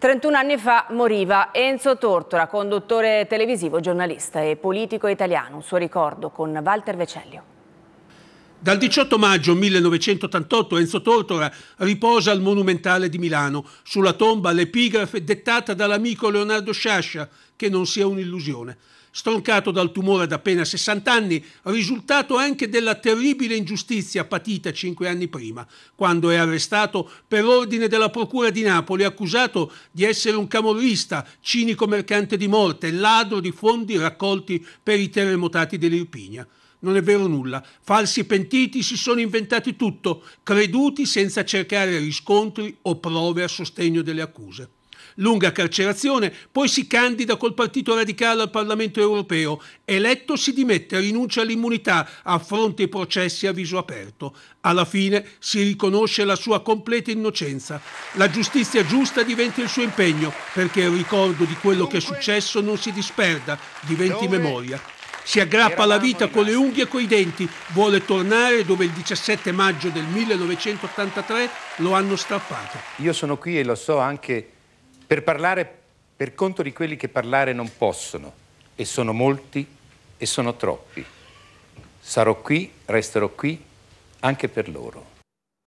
31 anni fa moriva Enzo Tortora, conduttore televisivo, giornalista e politico italiano. Un suo ricordo con Walter Vecellio. Dal 18 maggio 1988 Enzo Tortora riposa al Monumentale di Milano, sulla tomba l'epigrafe dettata dall'amico Leonardo Sciascia, che non sia un'illusione. Stroncato dal tumore ad appena 60 anni, risultato anche della terribile ingiustizia patita cinque anni prima, quando è arrestato per ordine della Procura di Napoli, accusato di essere un camorrista, cinico mercante di morte, ladro di fondi raccolti per i terremotati dell'Irpinia. Non è vero nulla. Falsi pentiti si sono inventati tutto, creduti senza cercare riscontri o prove a sostegno delle accuse. Lunga carcerazione, poi si candida col Partito Radicale al Parlamento europeo. Eletto si dimette, rinuncia all'immunità, affronta i processi a viso aperto. Alla fine si riconosce la sua completa innocenza. La giustizia giusta diventa il suo impegno, perché il ricordo di quello che è successo non si disperda, diventi memoria. Si aggrappa alla vita con le unghie e coi denti, vuole tornare dove il 17 maggio del 1983 lo hanno strappato. Io sono qui e lo so anche per parlare per conto di quelli che parlare non possono, e sono molti e sono troppi. Sarò qui, resterò qui anche per loro.